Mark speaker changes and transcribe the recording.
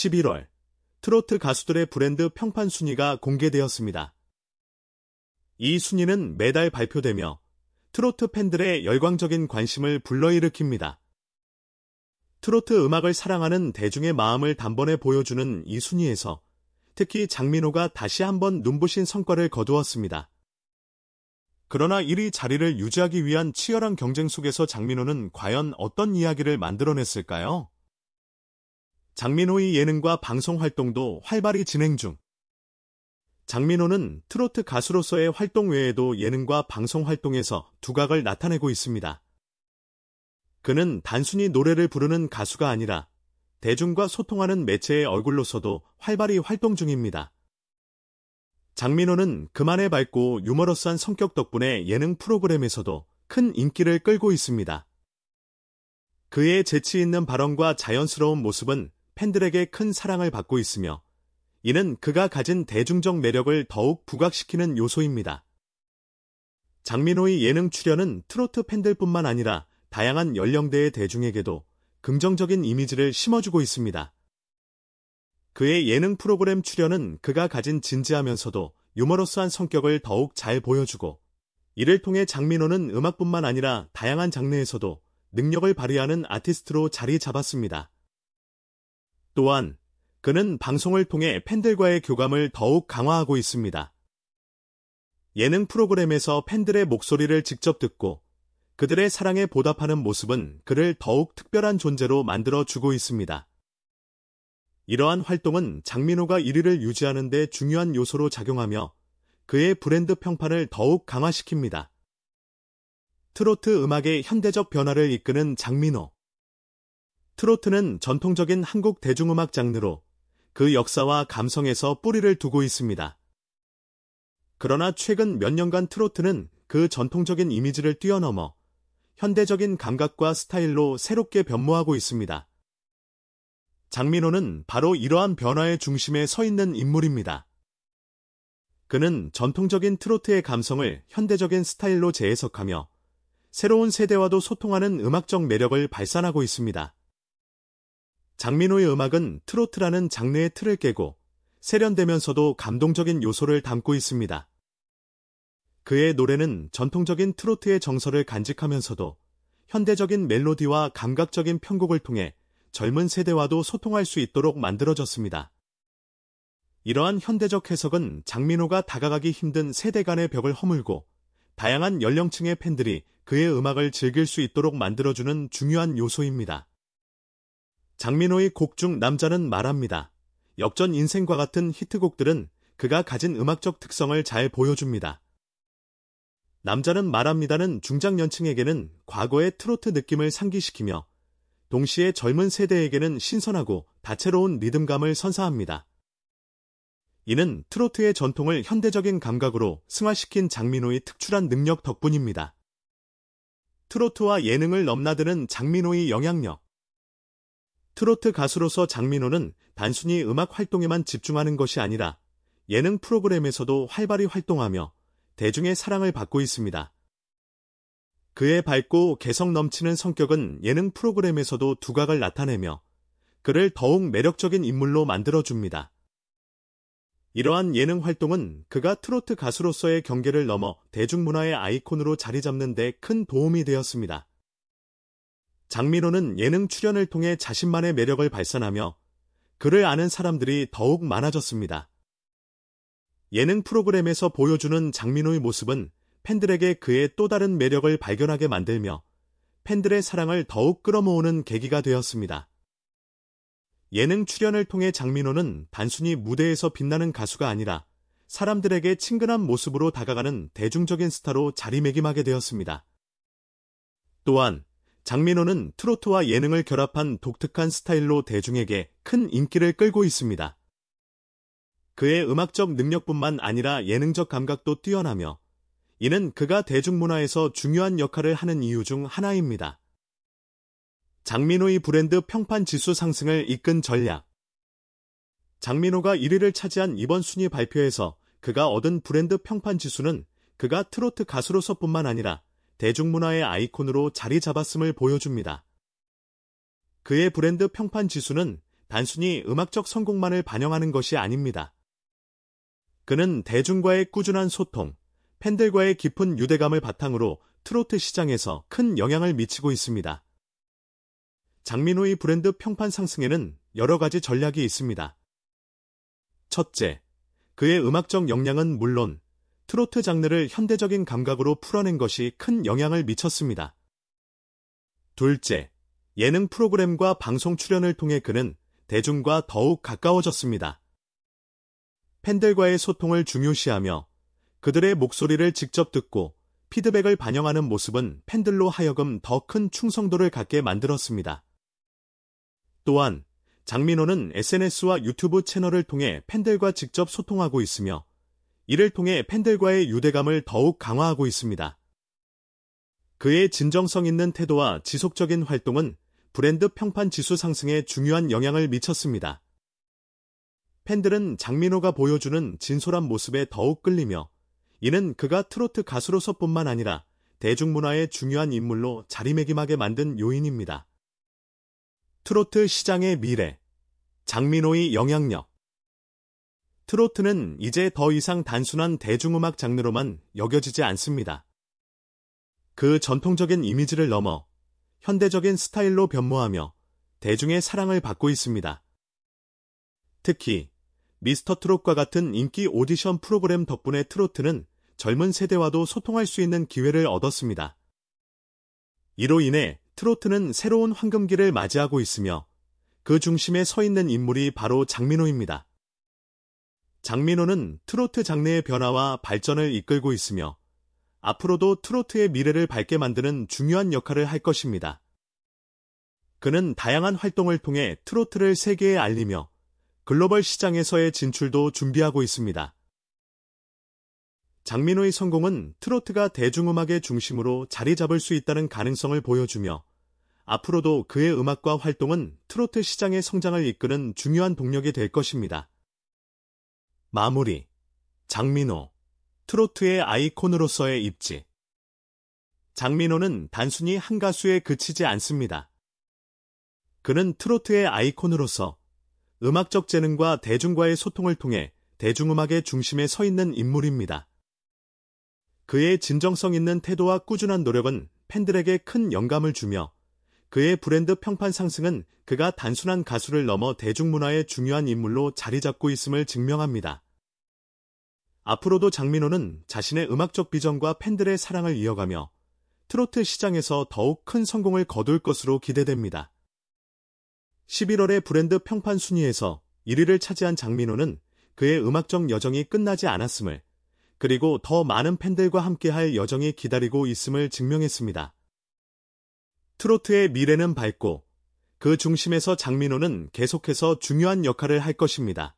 Speaker 1: 11월 트로트 가수들의 브랜드 평판 순위가 공개되었습니다. 이 순위는 매달 발표되며 트로트 팬들의 열광적인 관심을 불러일으킵니다. 트로트 음악을 사랑하는 대중의 마음을 단번에 보여주는 이 순위에서 특히 장민호가 다시 한번 눈부신 성과를 거두었습니다. 그러나 1위 자리를 유지하기 위한 치열한 경쟁 속에서 장민호는 과연 어떤 이야기를 만들어냈을까요? 장민호의 예능과 방송 활동도 활발히 진행 중. 장민호는 트로트 가수로서의 활동 외에도 예능과 방송 활동에서 두각을 나타내고 있습니다. 그는 단순히 노래를 부르는 가수가 아니라 대중과 소통하는 매체의 얼굴로서도 활발히 활동 중입니다. 장민호는 그만의 밝고 유머러스한 성격 덕분에 예능 프로그램에서도 큰 인기를 끌고 있습니다. 그의 재치 있는 발언과 자연스러운 모습은 팬들에게 큰 사랑을 받고 있으며 이는 그가 가진 대중적 매력을 더욱 부각시키는 요소입니다. 장민호의 예능 출연은 트로트 팬들뿐만 아니라 다양한 연령대의 대중에게도 긍정적인 이미지를 심어주고 있습니다. 그의 예능 프로그램 출연은 그가 가진 진지하면서도 유머러스한 성격을 더욱 잘 보여주고 이를 통해 장민호는 음악뿐만 아니라 다양한 장르에서도 능력을 발휘하는 아티스트로 자리 잡았습니다. 또한 그는 방송을 통해 팬들과의 교감을 더욱 강화하고 있습니다. 예능 프로그램에서 팬들의 목소리를 직접 듣고 그들의 사랑에 보답하는 모습은 그를 더욱 특별한 존재로 만들어주고 있습니다. 이러한 활동은 장민호가 1위를 유지하는 데 중요한 요소로 작용하며 그의 브랜드 평판을 더욱 강화시킵니다. 트로트 음악의 현대적 변화를 이끄는 장민호. 트로트는 전통적인 한국 대중음악 장르로 그 역사와 감성에서 뿌리를 두고 있습니다. 그러나 최근 몇 년간 트로트는 그 전통적인 이미지를 뛰어넘어 현대적인 감각과 스타일로 새롭게 변모하고 있습니다. 장민호는 바로 이러한 변화의 중심에 서 있는 인물입니다. 그는 전통적인 트로트의 감성을 현대적인 스타일로 재해석하며 새로운 세대와도 소통하는 음악적 매력을 발산하고 있습니다. 장민호의 음악은 트로트라는 장르의 틀을 깨고 세련되면서도 감동적인 요소를 담고 있습니다. 그의 노래는 전통적인 트로트의 정서를 간직하면서도 현대적인 멜로디와 감각적인 편곡을 통해 젊은 세대와도 소통할 수 있도록 만들어졌습니다. 이러한 현대적 해석은 장민호가 다가가기 힘든 세대 간의 벽을 허물고 다양한 연령층의 팬들이 그의 음악을 즐길 수 있도록 만들어주는 중요한 요소입니다. 장민호의 곡 중 남자는 말합니다. 역전 인생과 같은 히트곡들은 그가 가진 음악적 특성을 잘 보여줍니다. 남자는 말합니다는 중장년층에게는 과거의 트로트 느낌을 상기시키며 동시에 젊은 세대에게는 신선하고 다채로운 리듬감을 선사합니다. 이는 트로트의 전통을 현대적인 감각으로 승화시킨 장민호의 특출한 능력 덕분입니다. 트로트와 예능을 넘나드는 장민호의 영향력. 트로트 가수로서 장민호는 단순히 음악 활동에만 집중하는 것이 아니라 예능 프로그램에서도 활발히 활동하며 대중의 사랑을 받고 있습니다. 그의 밝고 개성 넘치는 성격은 예능 프로그램에서도 두각을 나타내며 그를 더욱 매력적인 인물로 만들어줍니다. 이러한 예능 활동은 그가 트로트 가수로서의 경계를 넘어 대중문화의 아이콘으로 자리 잡는 데 큰 도움이 되었습니다. 장민호는 예능 출연을 통해 자신만의 매력을 발산하며 그를 아는 사람들이 더욱 많아졌습니다. 예능 프로그램에서 보여주는 장민호의 모습은 팬들에게 그의 또 다른 매력을 발견하게 만들며 팬들의 사랑을 더욱 끌어모으는 계기가 되었습니다. 예능 출연을 통해 장민호는 단순히 무대에서 빛나는 가수가 아니라 사람들에게 친근한 모습으로 다가가는 대중적인 스타로 자리매김하게 되었습니다. 또한 장민호는 트로트와 예능을 결합한 독특한 스타일로 대중에게 큰 인기를 끌고 있습니다. 그의 음악적 능력뿐만 아니라 예능적 감각도 뛰어나며 이는 그가 대중문화에서 중요한 역할을 하는 이유 중 하나입니다. 장민호의 브랜드 평판 지수 상승을 이끈 전략 장민호가 1위를 차지한 이번 순위 발표에서 그가 얻은 브랜드 평판 지수는 그가 트로트 가수로서뿐만 아니라 대중문화의 아이콘으로 자리 잡았음을 보여줍니다. 그의 브랜드 평판 지수는 단순히 음악적 성공만을 반영하는 것이 아닙니다. 그는 대중과의 꾸준한 소통, 팬들과의 깊은 유대감을 바탕으로 트로트 시장에서 큰 영향을 미치고 있습니다. 장민호의 브랜드 평판 상승에는 여러 가지 전략이 있습니다. 첫째, 그의 음악적 역량은 물론 트로트 장르를 현대적인 감각으로 풀어낸 것이 큰 영향을 미쳤습니다. 둘째, 예능 프로그램과 방송 출연을 통해 그는 대중과 더욱 가까워졌습니다. 팬들과의 소통을 중요시하며 그들의 목소리를 직접 듣고 피드백을 반영하는 모습은 팬들로 하여금 더 큰 충성도를 갖게 만들었습니다. 또한 장민호는 SNS와 유튜브 채널을 통해 팬들과 직접 소통하고 있으며 이를 통해 팬들과의 유대감을 더욱 강화하고 있습니다. 그의 진정성 있는 태도와 지속적인 활동은 브랜드 평판 지수 상승에 중요한 영향을 미쳤습니다. 팬들은 장민호가 보여주는 진솔한 모습에 더욱 끌리며 이는 그가 트로트 가수로서뿐만 아니라 대중문화의 중요한 인물로 자리매김하게 만든 요인입니다. 트로트 시장의 미래 장민호의 영향력 트로트는 이제 더 이상 단순한 대중음악 장르로만 여겨지지 않습니다. 그 전통적인 이미지를 넘어 현대적인 스타일로 변모하며 대중의 사랑을 받고 있습니다. 특히 미스터 트롯과 같은 인기 오디션 프로그램 덕분에 트로트는 젊은 세대와도 소통할 수 있는 기회를 얻었습니다. 이로 인해 트로트는 새로운 황금기를 맞이하고 있으며 그 중심에 서 있는 인물이 바로 장민호입니다. 장민호는 트로트 장르의 변화와 발전을 이끌고 있으며 앞으로도 트로트의 미래를 밝게 만드는 중요한 역할을 할 것입니다. 그는 다양한 활동을 통해 트로트를 세계에 알리며 글로벌 시장에서의 진출도 준비하고 있습니다. 장민호의 성공은 트로트가 대중음악의 중심으로 자리 잡을 수 있다는 가능성을 보여주며 앞으로도 그의 음악과 활동은 트로트 시장의 성장을 이끄는 중요한 동력이 될 것입니다. 마무리, 장민호, 트로트의 아이콘으로서의 입지. 장민호는 단순히 한 가수에 그치지 않습니다. 그는 트로트의 아이콘으로서 음악적 재능과 대중과의 소통을 통해 대중음악의 중심에 서 있는 인물입니다. 그의 진정성 있는 태도와 꾸준한 노력은 팬들에게 큰 영감을 주며 그의 브랜드 평판 상승은 그가 단순한 가수를 넘어 대중문화의 중요한 인물로 자리 잡고 있음을 증명합니다. 앞으로도 장민호는 자신의 음악적 비전과 팬들의 사랑을 이어가며 트로트 시장에서 더욱 큰 성공을 거둘 것으로 기대됩니다. 11월의 브랜드 평판 순위에서 1위를 차지한 장민호는 그의 음악적 여정이 끝나지 않았음을 그리고 더 많은 팬들과 함께할 여정이 기다리고 있음을 증명했습니다. 트로트의 미래는 밝고 그 중심에서 장민호는 계속해서 중요한 역할을 할 것입니다.